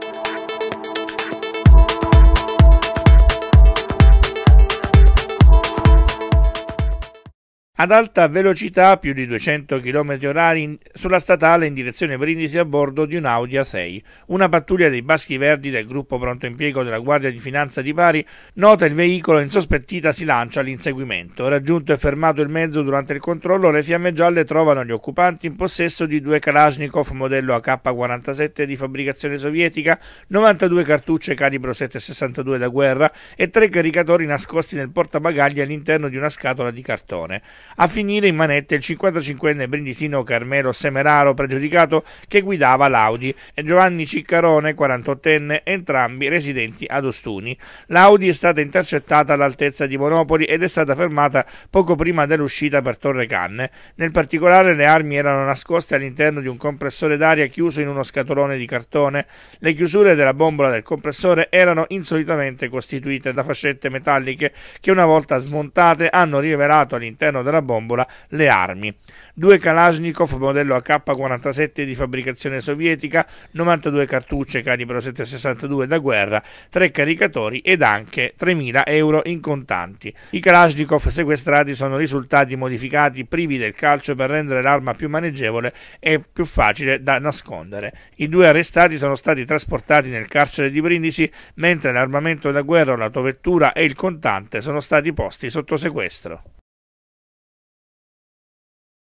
Thank you. Ad alta velocità, più di 200 km orari sulla statale in direzione Brindisi a bordo di un Audi A6. Una pattuglia dei Baschi Verdi del gruppo pronto impiego della Guardia di Finanza di Bari nota il veicolo insospettita si lancia all'inseguimento. Raggiunto e fermato il mezzo durante il controllo, le fiamme gialle trovano gli occupanti in possesso di due Kalashnikov modello AK-47 di fabbricazione sovietica, 92 cartucce calibro 7,62 da guerra e tre caricatori nascosti nel portabagagli all'interno di una scatola di cartone a finire in manette il 55enne brindisino Carmelo Semeraro, pregiudicato, che guidava l'Audi, e Giovanni Ciccarone, 48enne, entrambi residenti ad Ostuni. L'Audi è stata intercettata all'altezza di Monopoli ed è stata fermata poco prima dell'uscita per Torre Canne. Nel particolare le armi erano nascoste all'interno di un compressore d'aria chiuso in uno scatolone di cartone. Le chiusure della bombola del compressore erano insolitamente costituite da fascette metalliche che una volta smontate hanno rivelato all'interno della dalla bombola le armi. Due Kalashnikov modello AK-47 di fabbricazione sovietica, 92 cartucce calibro 762 da guerra, 3 caricatori ed anche 3.000 euro in contanti. I Kalashnikov sequestrati sono risultati modificati privi del calcio per rendere l'arma più maneggevole e più facile da nascondere. I due arrestati sono stati trasportati nel carcere di Brindisi mentre l'armamento da guerra, l'autovettura e il contante sono stati posti sotto sequestro.